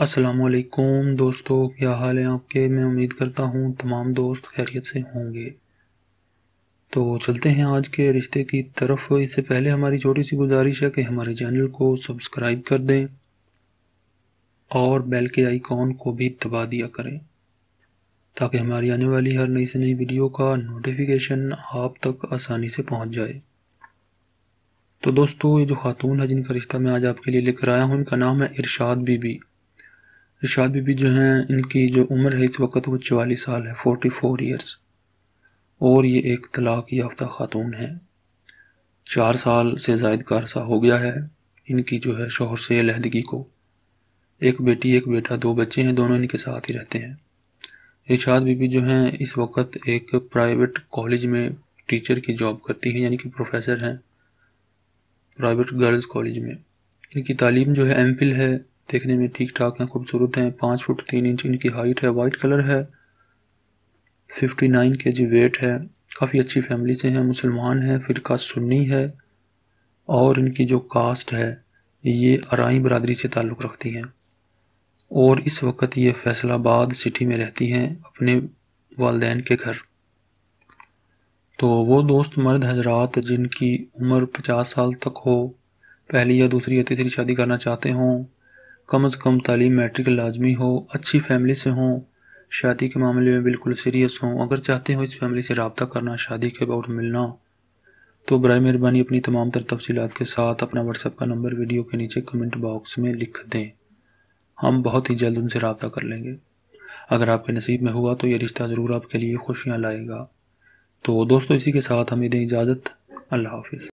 असलकुम दोस्तों क्या हाल है आपके मैं उम्मीद करता हूँ तमाम दोस्त खैरियत से होंगे तो चलते हैं आज के रिश्ते की तरफ इससे पहले हमारी छोटी सी गुजारिश है कि हमारे चैनल को सब्सक्राइब कर दें और बेल के आइकॉन को भी दबा दिया करें ताकि हमारी आने वाली हर नई से नई वीडियो का नोटिफिकेशन आप तक आसानी से पहुँच जाए तो दोस्तों ये जो खातून है जिनका रिश्ता मैं आज आपके लिए लेकर आया हूँ इनका नाम है इरशाद बीबी रिशाद बीबी जो हैं इनकी जो उम्र है इस वक्त वो चवालीस साल है फोर्टी फोर ईयर्स और ये एक तलाक याफ्ता ख़ातून है चार साल से जायद का अरसा हो गया है इनकी जो है शोहर से लहदगी को एक बेटी एक बेटा दो बच्चे हैं दोनों इनके साथ ही रहते हैं इर्शाद बीबी जो हैं इस वक्त एक प्राइवेट कॉलेज में टीचर की जॉब करती हैं यानी कि प्रोफेसर हैं प्राइवेट गर्ल्स कॉलेज में इनकी तालीम जो है एम है देखने में ठीक ठाक हैं खूबसूरत हैं पाँच फुट तीन इंच इनकी हाइट है वाइट कलर है fifty nine K G wait है काफ़ी अच्छी फैमिली से हैं मुसलमान हैं फिर सुन्नी है और इनकी जो कास्ट है ये अराई बरदरी से ताल्लुक़ रखती हैं और इस वक्त ये फैसलाबाद सिटी में रहती हैं अपने वालदेन के घर तो वो दोस्त मर्द हजरात जिनकी उम्र पचास साल तक हो पहली या दूसरी या तीसरी शादी करना चाहते हों कम अज़ कम तालीम मैट्रिक लाजमी हो अच्छी फैमिली से हों शादी के मामले में बिल्कुल सीरियस हों अगर चाहते हो इस फैमिली से रबता करना शादी के अबाउट मिलना तो बर मेहरबानी अपनी तमाम तर तफसीत के साथ अपना व्हाट्सएप का नंबर वीडियो के नीचे कमेंट बॉक्स में लिख दें हम बहुत ही जल्द उनसे रबता कर लेंगे अगर आपके नसीब में हुआ तो ये रिश्ता ज़रूर आपके लिए खुशियाँ लाएगा तो दोस्तों इसी के साथ हमें दें इजाज़त अल्लाह हाफिज़